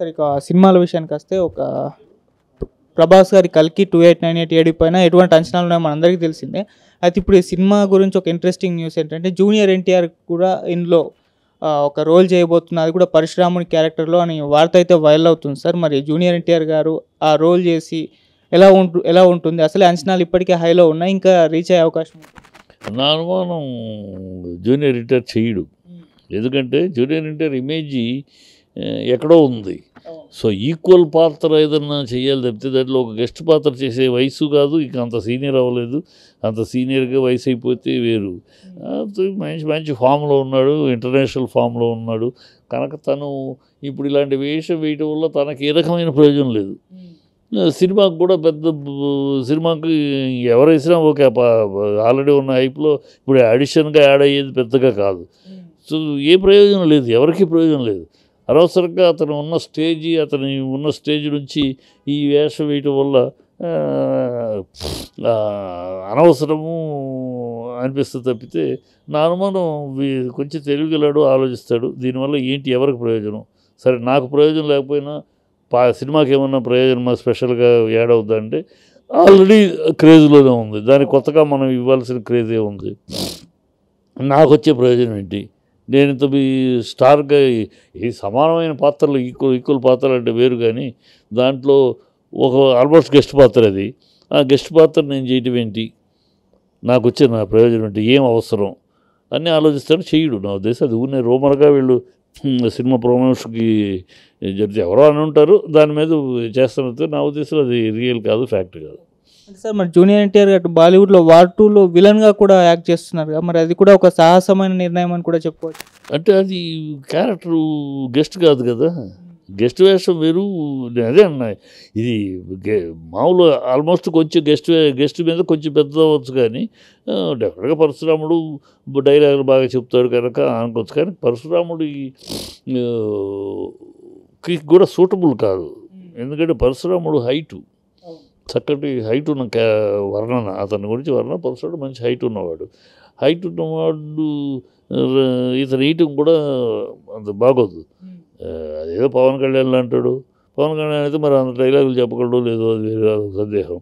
సరే ఇక సినిమాల విషయానికి వస్తే ఒక ప్రభాస్ గారి కల్కి టూ ఎయిట్ నైన్ ఎయిట్ ఏడు పైన ఎటువంటి అంచనాలు ఉన్నాయో మనందరికీ తెలిసిందే అయితే ఇప్పుడు ఈ సినిమా గురించి ఒక ఇంట్రెస్టింగ్ న్యూస్ ఏంటంటే జూనియర్ ఎన్టీఆర్ కూడా ఇందులో ఒక రోల్ చేయబోతున్నారు అది కూడా పరశురాముని క్యారెక్టర్లో అని వార్త అయితే వైరల్ అవుతుంది సార్ మరి జూనియర్ ఎన్టీఆర్ గారు ఆ రోల్ చేసి ఎలా ఉంటు ఎలా ఉంటుంది అసలే అంచనాలు ఇప్పటికే హైలో ఉన్నాయి ఇంకా రీచ్ అయ్యే అవకాశం నా అనుమానం జూనియర్ ఎన్టీఆర్ చేయడు ఎందుకంటే జూనియర్ ఎన్టీఆర్ ఇమేజ్ ఎక్కడో ఉంది సో ఈక్వల్ పాత్ర ఏదన్నా చేయాలి తప్పితే దాంట్లో ఒక గెస్ట్ పాత్ర చేసే వయసు కాదు ఇక అంత సీనియర్ అవ్వలేదు అంత సీనియర్గా వయసు అయిపోతే వేరు మంచి మంచి ఫామ్లో ఉన్నాడు ఇంటర్నేషనల్ ఫామ్లో ఉన్నాడు కనుక తను ఇప్పుడు ఇలాంటి వేషం వేయటం వల్ల తనకి ఏ రకమైన ప్రయోజనం లేదు hmm. సినిమాకి కూడా పెద్ద సినిమాకి ఎవరు ఓకే ఆల్రెడీ ఉన్న హైప్లో ఇప్పుడు అడిషన్గా యాడ్ అయ్యేది పెద్దగా కాదు hmm. సో ఏ ప్రయోజనం లేదు ఎవరికీ ప్రయోజనం లేదు అనవసరంగా అతను ఉన్న స్టేజీ అతని ఉన్న స్టేజ్ నుంచి ఈ వేషం వేయటం వల్ల అనవసరము అనిపిస్తుంది తప్పితే నా అనుమానం కొంచెం తెలివిగలాడు ఆలోచిస్తాడు దీనివల్ల ఏంటి ఎవరికి ప్రయోజనం సరే నాకు ప్రయోజనం లేకపోయినా పా సినిమాకి ఏమన్నా ప్రయోజనమా స్పెషల్గా యాడ్ అవుతుందంటే ఆల్రెడీ క్రేజ్లోనే ఉంది దానికి కొత్తగా మనం ఇవ్వాల్సిన క్రేజే ఉంది నాకు వచ్చే ప్రయోజనం ఏంటి నేను ఇంత మీ స్టార్గా ఈ సమానమైన పాత్రలు ఈక్వల్ ఈక్వల్ పాత్రలు అంటే వేరు కానీ దాంట్లో ఒక ఆల్మోస్ట్ గెస్ట్ పాత్ర అది ఆ గెస్ట్ పాత్ర నేను చేయటం ఏంటి నాకు వచ్చిన ప్రయోజనం ఏంటి ఏం అవసరం అన్నీ ఆలోచిస్తాను చేయుడు నా ఉద్దేశం అది ఊరినే రోమర్గా వీళ్ళు సినిమా ప్రమోషన్కి జరిగితే ఎవరో అని ఉంటారు దాని మీద చేస్తున్నట్టు నా ఉద్దేశం అది రియల్ కాదు ఫ్యాక్ట్ కాదు అంటే సార్ మరి జూనియర్ ఎన్టీఆర్ గారు బాలీవుడ్లో వార్ టూలో విలన్గా కూడా యాక్ట్ చేస్తున్నారు మరి అది కూడా ఒక సాహసమైన నిర్ణయం అని కూడా చెప్పుకోవచ్చు అంటే అది క్యారెక్టర్ గెస్ట్ కాదు కదా గెస్ట్ వేషం వేరు అదే అన్న ఇది మామూలు ఆల్మోస్ట్ కొంచెం గెస్ట్ గెస్ట్ మీద కొంచెం పెద్ద అవ్వచ్చు కానీ డెఫినెట్గా పరశురాముడు డైలాగులు బాగా చెప్తాడు కనుక అనుకోవచ్చు కానీ పరశురాముడి కూడా సూటబుల్ కాదు hmm. ఎందుకంటే పరశురాముడు హైటు చక్కటి హైట్ ఉన్న వర్ణన అతని గురించి వర్ణన పరచుడు మంచి హైట్ ఉన్నవాడు హైట్ ఉన్నవాడు ఇతని ఈటింగ్ కూడా అంత బాగోదు అదేదో పవన్ కళ్యాణ్ అంటాడు పవన్ కళ్యాణ్ అయితే మరి అంత డైలాగులు చెప్పగలడు లేదో అది వేరే సందేహం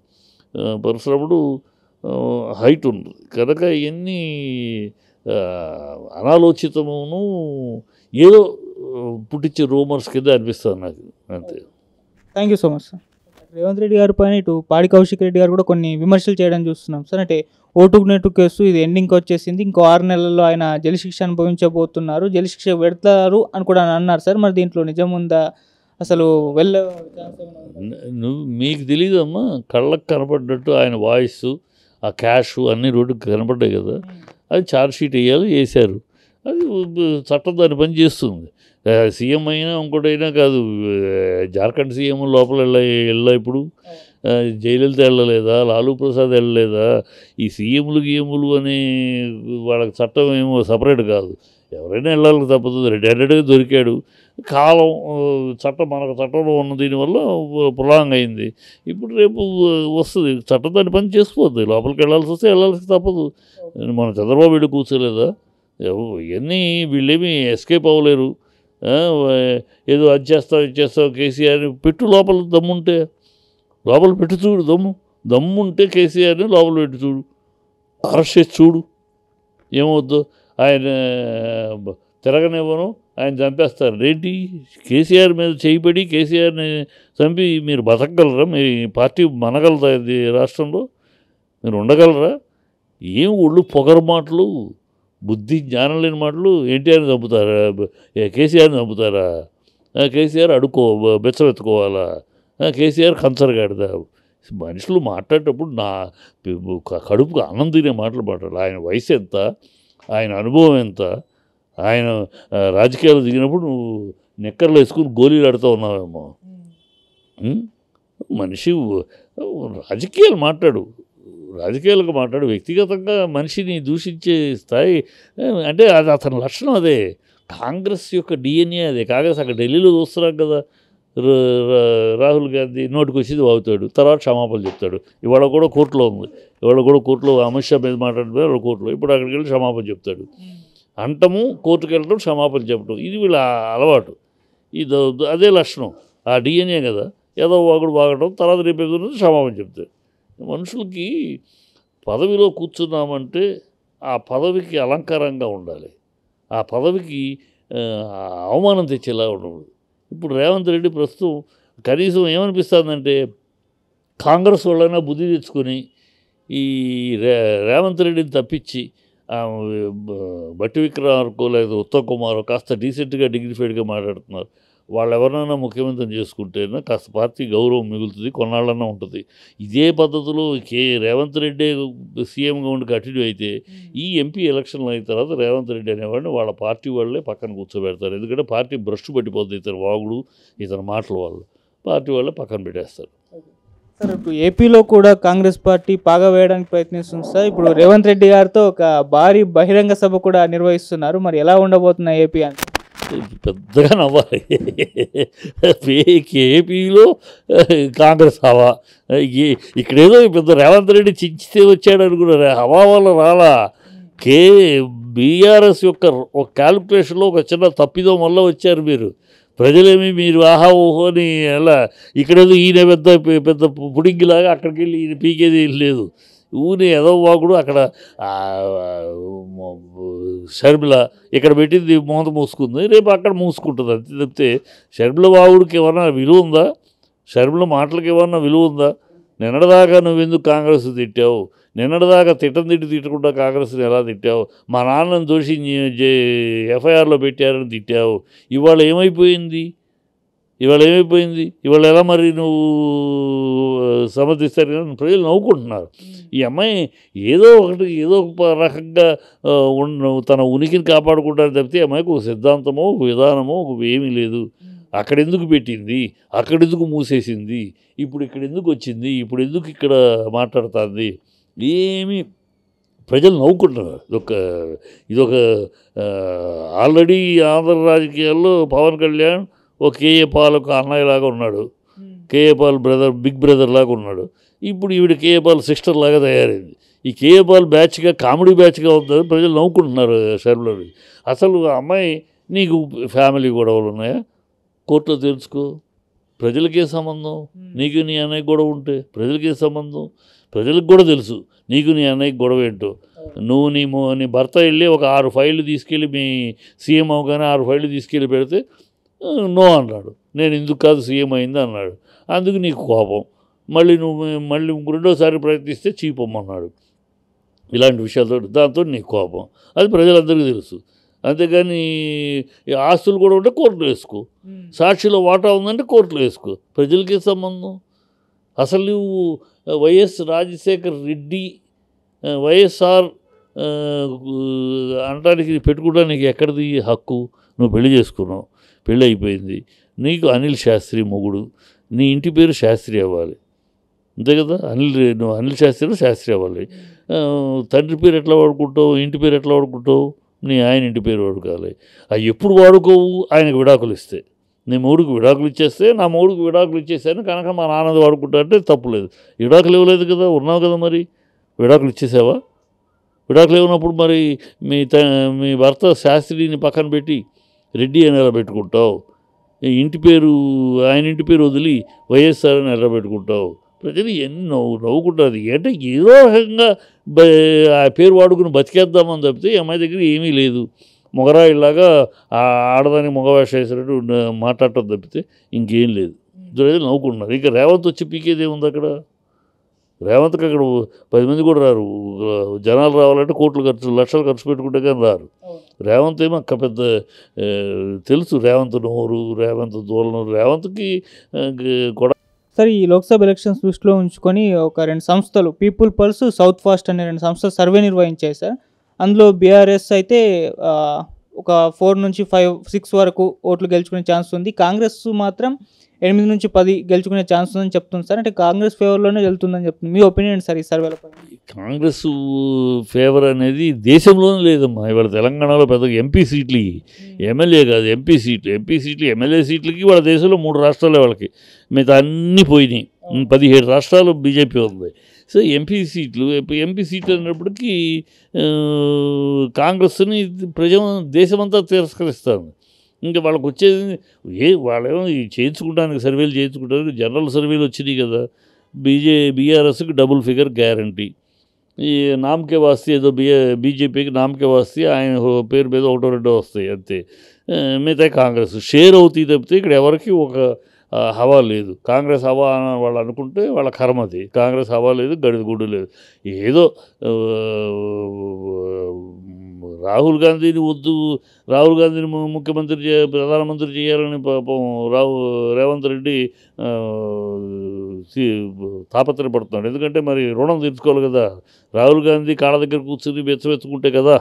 పరుశురాముడు హైట్ ఉంది కనుక ఇవన్నీ అనాలోచితమును ఏదో పుట్టించే రూమర్స్ కింద అనిపిస్తుంది నాకు అంతే thank you so much sir Revanth Reddy గారి పైన ఇటు పాడి కౌశిక్ రెడ్డి గారు కూడా కొన్ని విమర్శలు చేయడం చూస్తున్నాం సార్ అంటే ఓటు నెట్టు కేసు ఇది ఎండింగ్కి వచ్చేసింది ఇంకో ఆరు నెలల్లో ఆయన జైలు శిక్ష అనుభవించబోతున్నారు జైలు శిక్ష పెడతారు అని కూడా అన్నారు సార్ మరి దీంట్లో నిజం ఉందా అసలు వెళ్ళ నువ్వు మీకు తెలియదు అమ్మా కళ్ళకు కనపడ్డట్టు ఆయన వాయిస్ ఆ క్యాష్ అన్ని రోడ్డుకు కనపడ్డాయి కదా అది ఛార్జ్ షీట్ వేయాలి వేశారు అది చట్టం దాన్ని పని చేస్తుంది సీఎం అయినా ఇంకోటైనా కాదు జార్ఖండ్ సీఎం లోపల వెళ్ళ వెళ్ళా ఇప్పుడు జయలలిత వెళ్ళలేదా లాలూ ప్రసాద్ వెళ్ళలేదా ఈ సీఎంలు గీఎంలు అని వాళ్ళకి చట్టం ఏమో సపరేట్ కాదు ఎవరైనా వెళ్ళాలి తప్పదు రెడ్ హండ్రెడ్గా దొరికాడు కాలం చట్టం మనకు చట్టంలో ఉన్న దీనివల్ల ప్రొలాంగ్ అయింది ఇప్పుడు రేపు వస్తుంది చట్టం దాన్ని పని చేసుకోవద్దు లోపలికి వెళ్ళాల్సి వస్తే వెళ్ళాల్సి తప్పదు మన చంద్రబాబు వీడు కూర్చోలేదా ఇవన్నీ వీళ్ళేమీ ఎస్కేప్ అవ్వలేరు ఏదో అది చేస్తావు ఇది చేస్తావు కేసీఆర్ని పెట్టు లోపల దమ్ముంటే లోపల పెట్టు చూడు దమ్ము దమ్ము ఉంటే కేసీఆర్ని లోపల పెట్టు చూడు అరెస్ట్ చేసి చూడు ఏమవుద్దు ఆయన తిరగనివ్వను ఆయన చంపేస్తారు ఏంటి కేసీఆర్ మీద చేయిబడి కేసీఆర్ని చంపి మీరు బతకగలరా మీ పార్టీ మనగలదా ఇది రాష్ట్రంలో మీరు ఉండగలరా ఏం ఒళ్ళు మాటలు బుద్ధి జ్ఞానం లేని మాటలు ఎన్టీఆర్ని చంపుతారా కేసీఆర్ని చంపుతారా కేసీఆర్ అడుకో బెచ్చబెత్తుకోవాలా కేసీఆర్ కంచర్ కడదా మనుషులు మాట్లాడేటప్పుడు నా కడుపుకు అన్నం తినే మాటలు మాట్లాడాలి ఆయన వయసు ఎంత ఆయన అనుభవం ఎంత ఆయన రాజకీయాలు దిగినప్పుడు నువ్వు నిక్కర్లు వేసుకుని గోళీలు ఆడుతూ ఉన్నావేమో మనిషి రాజకీయాలు మాట్లాడు రాజకీయాలకు మాట్లాడు వ్యక్తిగతంగా మనిషిని దూషించే స్థాయి అంటే అది అతని లక్షణం అదే కాంగ్రెస్ యొక్క డిఎన్ఏ అదే కాంగ్రెస్ అక్కడ ఢిల్లీలో చూస్తున్నాం కదా రాహుల్ గాంధీ నోటికి వచ్చింది వాగుతాడు తర్వాత క్షమాపణలు చెప్తాడు ఇవాళ కూడా కోర్టులో ఉంది ఇవాళ కూడా కోర్టులో అమిత్ షా మీద మాట్లాడిపోయారు వాళ్ళ కోర్టులో ఇప్పుడు అక్కడికి వెళ్ళి క్షమాపణ చెప్తాడు అంటము కోర్టుకు వెళ్ళడం క్షమాపణ చెప్పడం ఇది వీళ్ళ అలవాటు ఇది అదే లక్షణం ఆ డిఎన్ఏ కదా ఏదో ఒకడు బాగడం తర్వాత రేపు క్షమాపణ చెప్తాడు మనుషులకి పదవిలో కూర్చున్నామంటే ఆ పదవికి అలంకారంగా ఉండాలి ఆ పదవికి అవమానం తెచ్చేలా ఉండకూడదు ఇప్పుడు రేవంత్ రెడ్డి ప్రస్తుతం కనీసం ఏమనిపిస్తుందంటే కాంగ్రెస్ వాళ్ళైనా బుద్ధి తెచ్చుకొని ఈ రే రేవంత్ రెడ్డిని తప్పించి బట్టి విక్రమార్కో లేదా ఉత్తమ్ కుమార్ కాస్త డీసెంట్గా డిగ్నిఫైడ్గా మాట్లాడుతున్నారు వాళ్ళు ఎవరినైనా ముఖ్యమంత్రిని చేసుకుంటేనే కాస్త పార్టీ గౌరవం మిగులుతుంది కొన్నాళ్ళన్నా ఉంటుంది ఇదే పద్ధతిలో కే రేవంత్ రెడ్డి సీఎంగా ఉండి కట్టిడు అయితే ఈ ఎంపీ ఎలక్షన్లు అయిన తర్వాత రేవంత్ రెడ్డి అనేవాడిని వాళ్ళ పార్టీ వాళ్ళే పక్కన కూర్చోబెడతారు ఎందుకంటే పార్టీ బ్రష్ పట్టిపోతుంది ఇతను వాగుడు ఇతని మాటల వాళ్ళు పార్టీ వాళ్ళే పక్కన పెట్టేస్తారు సార్ ఇప్పుడు ఏపీలో కూడా కాంగ్రెస్ పార్టీ పాగా వేయడానికి ప్రయత్నిస్తుంది సార్ ఇప్పుడు రేవంత్ రెడ్డి గారితో ఒక భారీ బహిరంగ సభ కూడా నిర్వహిస్తున్నారు మరి ఎలా ఉండబోతున్నాయి ఏపీ అని పెద్దగా నవ్వాలి ఏపీలో కాంగ్రెస్ హవా ఇక్కడేదో పెద్ద రేవంత్ రెడ్డి చించితే వచ్చాడు అనుకున్నారు హవా వల్ల రాలా కే బీఆర్ఎస్ యొక్క ఒక క్యాలిక్యులేషన్లో ఒక చిన్న తప్పిదో మళ్ళ వచ్చారు మీరు ప్రజలేమి మీరు ఆహా ఓహో అని అలా ఇక్కడేదో ఈయన పెద్ద పెద్ద పుడింగిలాగా అక్కడికి వెళ్ళి ఈయన పీకేది లేదు ఊరి వాగుడు అక్కడ షర్మిల ఇక్కడ పెట్టింది మోత మూసుకుంది రేపు అక్కడ మూసుకుంటుంది అంతే తప్పితే షర్మిల వాగుడికి ఏమన్నా విలువ ఉందా షర్మిల మాటలకి ఏమన్నా విలువ ఉందా నిన్నటిదాకా ఎందుకు కాంగ్రెస్ తిట్టావు నిన్నటిదాకా తిట్టం తిట్టి తిట్టకుండా కాంగ్రెస్ని ఎలా తిట్టావు మా నాన్నను దోషి ఎఫ్ఐఆర్లో పెట్టారని తిట్టావు ఇవాళ ఏమైపోయింది ఇవాళ ఏమైపోయింది ఇవాళ ఎలా మరి నువ్వు సమర్థిస్తారు కానీ ప్రజలు నవ్వుకుంటున్నారు ఈ అమ్మాయి ఏదో ఒకటి ఏదో ఒక రకంగా తన ఉనికిని కాపాడుకుంటారు తప్పితే అమ్మాయికి ఒక సిద్ధాంతమో ఒక విధానమో ఒక ఏమీ లేదు అక్కడెందుకు పెట్టింది అక్కడెందుకు మూసేసింది ఇప్పుడు ఇక్కడ ఎందుకు వచ్చింది ఇప్పుడు ఎందుకు ఇక్కడ మాట్లాడుతుంది ఏమీ ప్రజలు నవ్వుకుంటున్నారు ఇదొక ఇదొక ఆల్రెడీ ఆంధ్ర రాజకీయాల్లో పవన్ కళ్యాణ్ ఓ కేఏ పాల్ ఒక అన్నయ్యలాగా ఉన్నాడు KA Paul brother big brother లాగా ఉన్నాడు ఇప్పుడు ఈవిడ కేఏ పాల్ సిస్టర్ లాగా తయారైంది ఈ కేఏ పాల్ బ్యాచ్గా కామెడీ బ్యాచ్గా ఉందని ప్రజలు నవ్వుకుంటున్నారు షర్మిలో అసలు అమ్మాయి నీకు ఫ్యామిలీ గొడవలు ఉన్నాయా కోర్టులో తెలుసుకో ప్రజలకే సంబంధం నీకు నీ అన్నయ్య గొడవ ఉంటే ప్రజలకే సంబంధం ప్రజలకు కూడా తెలుసు నీకు నీ అన్నయ్యకి గొడవ ఏంటో నువ్వు నీ నీ భర్త వెళ్ళి ఒక ఆరు ఫైళ్ళు తీసుకెళ్ళి మీ సీఎం అవగానే ఆరు ఫైళ్ళు తీసుకెళ్ళి పెడితే నో అన్నాడు నేను ఎందుకు కాదు సీఎం అయింది అన్నాడు అందుకు నీకు కోపం మళ్ళీ నువ్వు మళ్ళీ రెండోసారి ప్రయత్నిస్తే చీపమ్మన్నాడు ఇలాంటి విషయాలతో దాంతో నీకు కోపం అది ప్రజలందరికీ తెలుసు అంతేగాని ఆస్తులు కూడా ఉంటే కోర్టులో వేసుకో సాక్షిలో వాటా ఉందంటే కోర్టులో వేసుకో ప్రజలకే సంబంధం అసలు నువ్వు వైఎస్ రాజశేఖర్ రెడ్డి వైఎస్ఆర్ అనడానికి పెట్టుకోవడానికి ఎక్కడిది హక్కు నువ్వు పెళ్లి చేసుకున్నావు పెళ్ళైపోయింది నీకు అనిల్ శాస్త్రి మొగుడు నీ ఇంటి పేరు శాస్త్రి అవ్వాలి అంతే కదా అనిల్ నువ్వు అనిల్ శాస్త్రిలో శాస్త్రి అవ్వాలి తండ్రి పేరు ఎట్లా వాడుకుంటావు ఇంటి పేరు ఎట్లా వాడుకుంటావు నీ ఆయన ఇంటి పేరు వాడుకోవాలి అవి ఎప్పుడు వాడుకోవు ఆయనకు విడాకులు ఇస్తే నీ మూడుకు విడాకులు ఇచ్చేస్తే నా మూడుకు విడాకులు ఇచ్చేసాను కనుక మా నాన్నది వాడుకుంటా అంటే తప్పులేదు విడాకులు ఇవ్వలేదు కదా ఉన్నావు కదా మరి విడాకులు ఇచ్చేసావా విడాకులు ఇవ్వనప్పుడు మరి మీ మీ భర్త శాస్త్రిని పక్కన పెట్టి రెడ్డి అని ఎలా పెట్టుకుంటావు ఇంటి పేరు ఆయన ఇంటి పేరు వదిలి వైఎస్ఆర్ అని ఎలా పెట్టుకుంటావు ప్రజలు ఎన్ని నవ్వు నవ్వుకుంటారు అంటే ఏదో రకంగా ఆ పేరు వాడుకుని బతికేద్దామని తప్పితే అమ్మాయి దగ్గర ఏమీ లేదు మొగరాయిలాగా ఆడదాని మొగవేష వేసినట్టు మాట్లాడటం తప్పితే ఇంకేం లేదు ఇద్దరు నవ్వుకుంటున్నారు ఇంకా రేవంత్ వచ్చి పీకేది ఏముంది అక్కడ రేవంత్కి అక్కడ పది మంది కూడా రారు జనాలు రావాలంటే కోట్లు ఖర్చు లక్షలు ఖర్చు పెట్టుకుంటే కానీ రారు రేవంత్ ఏమో అక్క పెద్ద తెలుసు రేవంత్ నోరు రేవంత్ దూలం రేవంత్కి కూడా సరే ఈ లోక్సభ ఎలక్షన్స్ దృష్టిలో ఉంచుకొని ఒక రెండు సంస్థలు పీపుల్ పల్స్ సౌత్ ఫాస్ట్ అనే రెండు సంస్థలు సర్వే నిర్వహించాయి సార్ అందులో బీఆర్ఎస్ అయితే ఒక ఫోర్ నుంచి ఫైవ్ సిక్స్ వరకు ఓట్లు గెలుచుకునే ఛాన్స్ ఉంది కాంగ్రెస్ మాత్రం ఎనిమిది నుంచి పది గెలుచుకునే ఛాన్స్ ఉందని చెప్తుంది సార్ అంటే కాంగ్రెస్ ఫేవర్లోనే వెళ్తుందని చెప్తుంది మీ ఒపీనియన్ సార్ ఈ సర్వేల కాంగ్రెస్ ఫేవర్ అనేది దేశంలోనే లేదమ్మా ఇవాళ తెలంగాణలో పెద్ద ఎంపీ సీట్లు ఎమ్మెల్యే కాదు ఎంపీ సీట్లు ఎంపీ సీట్లు ఎమ్మెల్యే సీట్లకి వాళ్ళ దేశంలో మూడు రాష్ట్రాలే వాళ్ళకి మిగతా అన్ని పోయినాయి పదిహేడు రాష్ట్రాలు బీజేపీ ఉంది సో ఎంపీ సీట్లు ఎంపీ సీట్లు అన్నప్పటికీ కాంగ్రెస్ని ప్రజ దేశమంతా తిరస్కరిస్తుంది ఇంకా వాళ్ళకి వచ్చేది ఏ వాళ్ళేమో చేయించుకోవడానికి సర్వేలు చేయించుకోవడానికి జనరల్ సర్వేలు వచ్చినాయి కదా బీజే బీఆర్ఎస్కి డబుల్ ఫిగర్ గ్యారంటీ ఈ నామకే వాస్తి ఏదో బిఏ బీజేపీకి నామకే వాస్తే ఆయన పేరు మీద ఒకటో రెండో వస్తాయి అంతే మిగతా కాంగ్రెస్ షేర్ అవుతాయి తప్పితే ఇక్కడ ఎవరికి ఒక హవా లేదు కాంగ్రెస్ హవా వాళ్ళు అనుకుంటే వాళ్ళ కర్మది కాంగ్రెస్ హవా లేదు గడిద గుడి లేదు ఏదో రాహుల్ గాంధీని వద్దు రాహుల్ గాంధీని ముఖ్యమంత్రి చే ప్రధానమంత్రి చేయాలని పాపం రాహు రేవంత్ రెడ్డి తాపత్రయపడుతున్నాడు ఎందుకంటే మరి రుణం తీర్చుకోవాలి కదా రాహుల్ గాంధీ కాళ్ళ దగ్గర కూర్చుని బెచ్చబెచ్చుకుంటే కదా